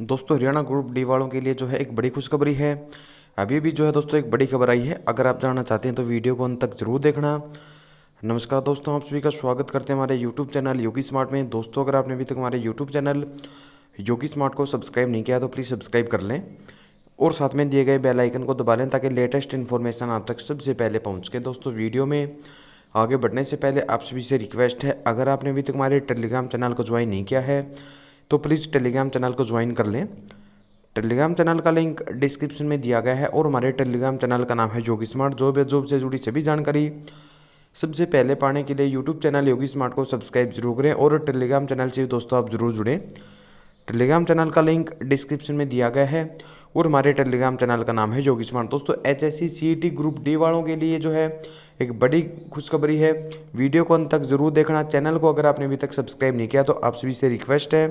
दोस्तों Haryana group D वालों के लिए जो है एक बड़ी खुशखबरी है अभी भी जो है दोस्तों एक बड़ी खबर आई है अगर आप जानना चाहते हैं तो वीडियो को अंत तक जरूर देखना नमस्कार दोस्तों आप सभी का स्वागत करते हैं हमारे यूट्यूब चैनल योगी स्मार्ट में दोस्तों अगर आपने अभी तक हमारे यूट्यूब चैनल योगी स्मार्ट को सब्सक्राइब नहीं किया तो प्लीज़ सब्सक्राइब कर लें और साथ में दिए गए बेल आइकन को दबा लें ताकि लेटेस्ट इन्फॉर्मेशन आप तक सबसे पहले पहुंच के दोस्तों वीडियो में आगे बढ़ने से पहले आप सभी से रिक्वेस्ट है अगर आपने अभी तक हमारे टेलीग्राम चैनल को ज्वाइन नहीं किया है तो प्लीज़ टेलीग्राम चैनल को ज्वाइन कर लें टेलीग्राम चैनल का लिंक डिस्क्रिप्शन में दिया गया है और हमारे टेलीग्राम चैनल का नाम है योगी स्मार्ट जॉब या जॉब से जुड़ी सभी जानकारी सबसे पहले पाने के लिए यूट्यूब चैनल योगी स्मार्ट को सब्सक्राइब जरूर करें और टेलीग्राम चैनल से दोस्तों आप ज़रूर जुड़ें टेलीग्राम चैनल का लिंक डिस्क्रिप्शन में दिया गया है और हमारे टेलीग्राम चैनल का नाम है योगी स्मार्ट दोस्तों H S C T group D वालों के लिए जो है एक बड़ी खुशखबरी है वीडियो को अंत तक ज़रूर देखना चैनल को अगर आपने अभी तक सब्सक्राइब नहीं किया तो आप सभी से रिक्वेस्ट है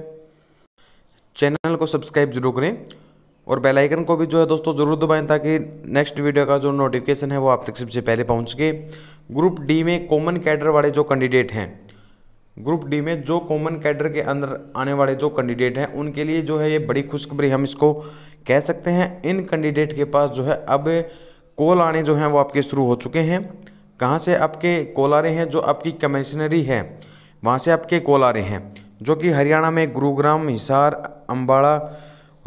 चैनल को सब्सक्राइब जरूर करें और बेल आइकन को भी जो है दोस्तों ज़रूर दबाएं ताकि नेक्स्ट वीडियो का जो नोटिफिकेशन है वो आप तक सबसे पहले पहुंच सके ग्रुप डी में कॉमन कैडर वाले जो कैंडिडेट हैं ग्रुप डी में जो कॉमन कैडर के अंदर आने वाले जो कैंडिडेट हैं उनके लिए जो है ये बड़ी खुशखबरी हम इसको कह सकते हैं इन कैंडिडेट के पास जो है अब कॉल आने जो हैं वो आपके शुरू हो चुके हैं कहाँ से आपके कॉल आ रहे हैं जो आपकी कमिश्नरी है वहाँ से आपके कॉल आ रहे हैं जो कि हरियाणा में गुरुग्राम हिसार अम्बाड़ा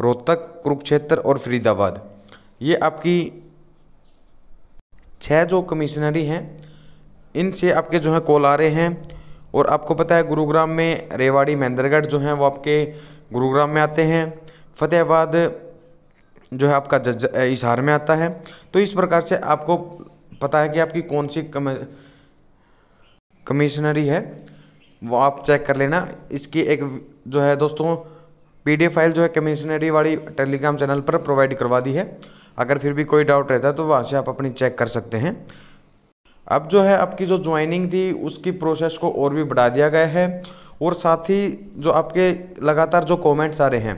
रोहतक कुरुक्षेत्र और फरीदाबाद ये आपकी छह जो कमिश्नरी हैं इनसे आपके जो है कॉल आ रहे हैं और आपको पता है गुरुग्राम में रेवाड़ी महेंद्रगढ़ जो हैं वो आपके गुरुग्राम में आते हैं फतेहाबाद जो है आपका जज इशार में आता है तो इस प्रकार से आपको पता है कि आपकी कौन सी कम कमिश्नरी है वो आप चेक कर लेना इसकी एक जो है दोस्तों एफ फाइल जो है कमिश्नरी वाली टेलीग्राम चैनल पर प्रोवाइड करवा दी है अगर फिर भी कोई डाउट रहता है तो वहाँ से आप अपनी चेक कर सकते हैं अब जो है आपकी जो ज्वाइनिंग थी उसकी प्रोसेस को और भी बढ़ा दिया गया है और साथ ही जो आपके लगातार जो कमेंट्स आ रहे हैं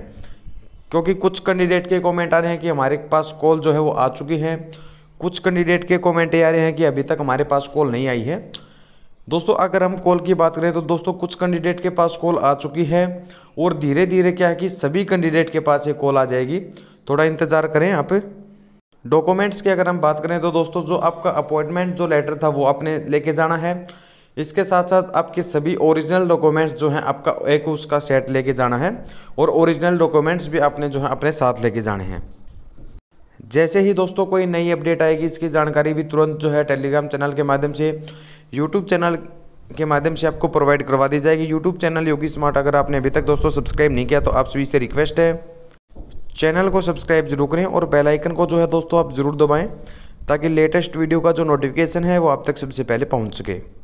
क्योंकि कुछ कैंडिडेट के कमेंट आ रहे हैं कि हमारे पास कॉल जो है वो आ चुकी है कुछ कैंडिडेट के कमेंट ये आ रहे हैं कि अभी तक हमारे पास कॉल नहीं आई है दोस्तों अगर हम कॉल की बात करें तो दोस्तों कुछ कैंडिडेट के पास कॉल आ चुकी है और धीरे धीरे क्या है कि सभी कैंडिडेट के पास ये कॉल आ जाएगी थोड़ा इंतज़ार करें यहाँ डॉक्यूमेंट्स की अगर हम बात करें तो दोस्तों जो आपका अपॉइंटमेंट जो लेटर था वो आपने लेके जाना है इसके साथ साथ आपके सभी ओरिजिनल डॉक्यूमेंट्स जो हैं आपका एक उसका सेट लेके जाना है और ओरिजिनल डॉक्यूमेंट्स भी आपने जो है अपने साथ लेके जाने हैं जैसे ही दोस्तों कोई नई अपडेट आएगी इसकी जानकारी भी तुरंत जो है टेलीग्राम चैनल के माध्यम से यूट्यूब चैनल के माध्यम से आपको प्रोवाइड करवा दी जाएगी यूट्यूब चैनल योगी स्मार्ट अगर आपने अभी तक दोस्तों सब्सक्राइब नहीं किया तो आप सभी से रिक्वेस्ट है चैनल को सब्सक्राइब जरूर करें और बेल आइकन को जो है दोस्तों आप ज़रूर दबाएं ताकि लेटेस्ट वीडियो का जो नोटिफिकेशन है वो आप तक सबसे पहले पहुंच सके